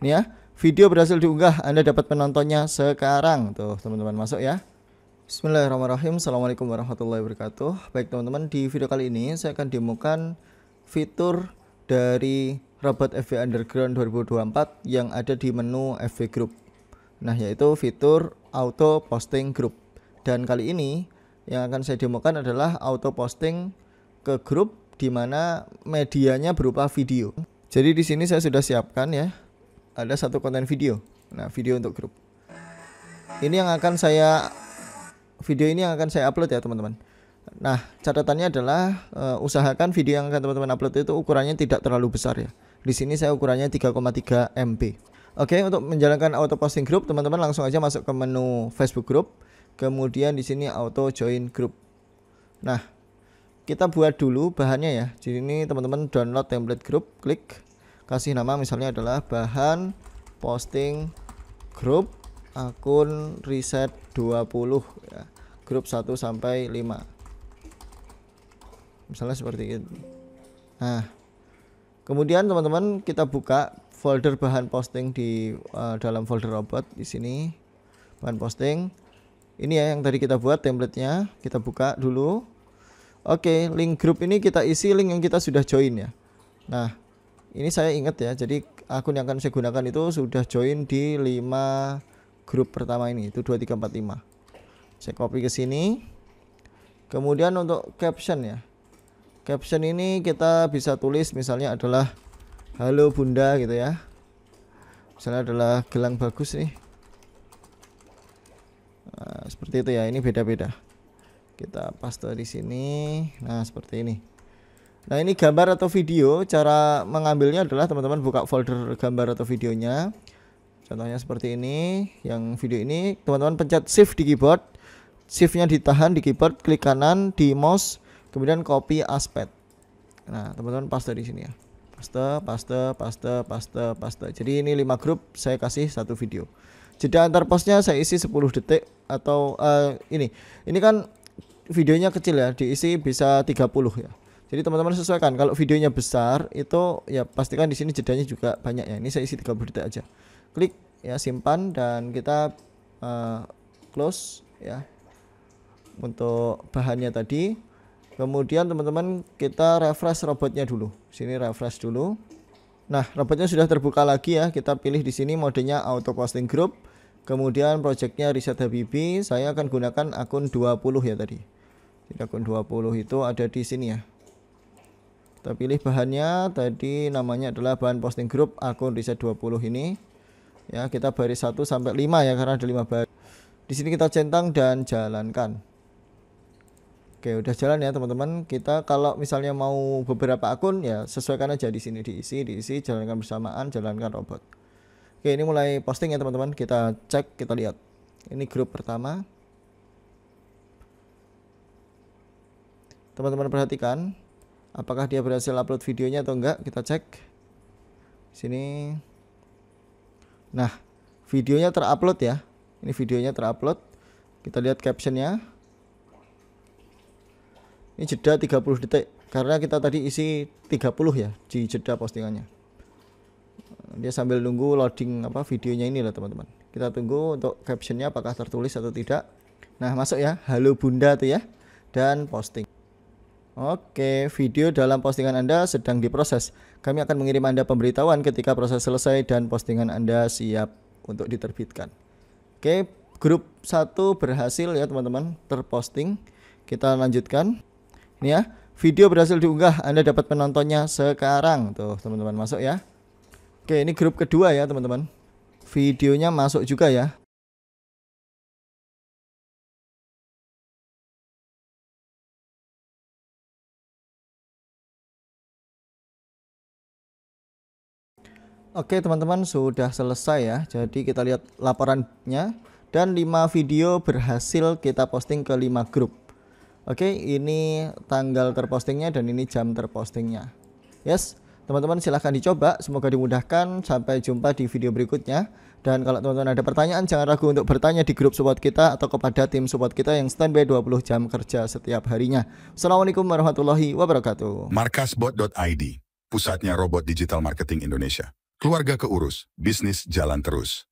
Ini ya, video berhasil diunggah. Anda dapat menontonnya sekarang. Tuh, teman-teman masuk ya. Bismillahirrahmanirrahim. Assalamualaikum warahmatullahi wabarakatuh. Baik, teman-teman, di video kali ini saya akan demokan fitur dari Robot FV Underground 2024 yang ada di menu FV Group. Nah, yaitu fitur auto posting group. Dan kali ini yang akan saya demokan adalah auto posting ke grup di mana medianya berupa video. Jadi di sini saya sudah siapkan ya ada satu konten video. Nah, video untuk grup. Ini yang akan saya video ini yang akan saya upload ya, teman-teman. Nah, catatannya adalah uh, usahakan video yang akan teman-teman upload itu ukurannya tidak terlalu besar ya. Di sini saya ukurannya 3,3 MB. Oke, untuk menjalankan auto posting grup, teman-teman langsung aja masuk ke menu Facebook grup. Kemudian di sini auto join grup. Nah, kita buat dulu bahannya ya. Jadi ini teman-teman download template grup, klik kasih nama misalnya adalah bahan posting grup akun riset 20 ya. grup 1 sampai 5 misalnya seperti itu nah kemudian teman-teman kita buka folder bahan posting di uh, dalam folder robot di sini bahan posting ini ya yang tadi kita buat templatenya kita buka dulu oke link grup ini kita isi link yang kita sudah join ya nah ini saya ingat ya jadi akun yang akan saya gunakan itu sudah join di 5 grup pertama ini itu 2345 saya copy ke sini kemudian untuk caption ya caption ini kita bisa tulis misalnya adalah halo bunda gitu ya misalnya adalah gelang bagus nih nah, seperti itu ya ini beda-beda kita paste di sini nah seperti ini Nah ini gambar atau video cara mengambilnya adalah teman-teman buka folder gambar atau videonya Contohnya seperti ini yang video ini teman-teman pencet shift di keyboard Shiftnya ditahan di keyboard klik kanan di mouse kemudian copy aspect Nah teman-teman paste di sini ya paste paste paste paste paste jadi ini 5 grup saya kasih satu video jeda antar postnya saya isi 10 detik atau uh, ini ini kan videonya kecil ya diisi bisa 30 ya jadi teman-teman sesuaikan kalau videonya besar itu ya pastikan di sini jedanya juga banyak ya. Ini saya isi 30 detik aja. Klik ya simpan dan kita uh, close ya untuk bahannya tadi. Kemudian teman-teman kita refresh robotnya dulu. Sini refresh dulu. Nah, robotnya sudah terbuka lagi ya. Kita pilih di sini modenya auto posting group. Kemudian projectnya riset Habibi. Saya akan gunakan akun 20 ya tadi. Jadi akun 20 itu ada di sini ya kita pilih bahannya tadi namanya adalah bahan posting grup akun riset 20 ini ya kita baris 1 sampai 5 ya karena ada 5 baris di sini kita centang dan jalankan oke udah jalan ya teman-teman kita kalau misalnya mau beberapa akun ya sesuaikan aja di sini diisi diisi jalankan bersamaan jalankan robot oke ini mulai posting ya teman-teman kita cek kita lihat ini grup pertama teman-teman perhatikan apakah dia berhasil upload videonya atau enggak kita cek sini nah videonya terupload ya ini videonya terupload kita lihat captionnya ini jeda 30 detik karena kita tadi isi 30 ya di jeda postingannya dia sambil nunggu loading apa videonya ini lah teman-teman kita tunggu untuk captionnya apakah tertulis atau tidak nah masuk ya halo bunda tuh ya dan posting Oke, video dalam postingan Anda sedang diproses. Kami akan mengirim Anda pemberitahuan ketika proses selesai dan postingan Anda siap untuk diterbitkan. Oke, grup 1 berhasil ya teman-teman, terposting. Kita lanjutkan. Ini ya, video berhasil diunggah. Anda dapat penontonnya sekarang. Tuh, teman-teman masuk ya. Oke, ini grup kedua ya, teman-teman. Videonya masuk juga ya. Oke teman-teman sudah selesai ya. Jadi kita lihat laporannya dan 5 video berhasil kita posting ke 5 grup. Oke, ini tanggal terpostingnya dan ini jam terpostingnya. Yes, teman-teman silahkan dicoba. Semoga dimudahkan. Sampai jumpa di video berikutnya. Dan kalau teman-teman ada pertanyaan, jangan ragu untuk bertanya di grup support kita atau kepada tim support kita yang standby 20 jam kerja setiap harinya. Assalamualaikum warahmatullahi wabarakatuh. Markasbot.id, pusatnya robot digital marketing Indonesia. Keluarga keurus, bisnis jalan terus.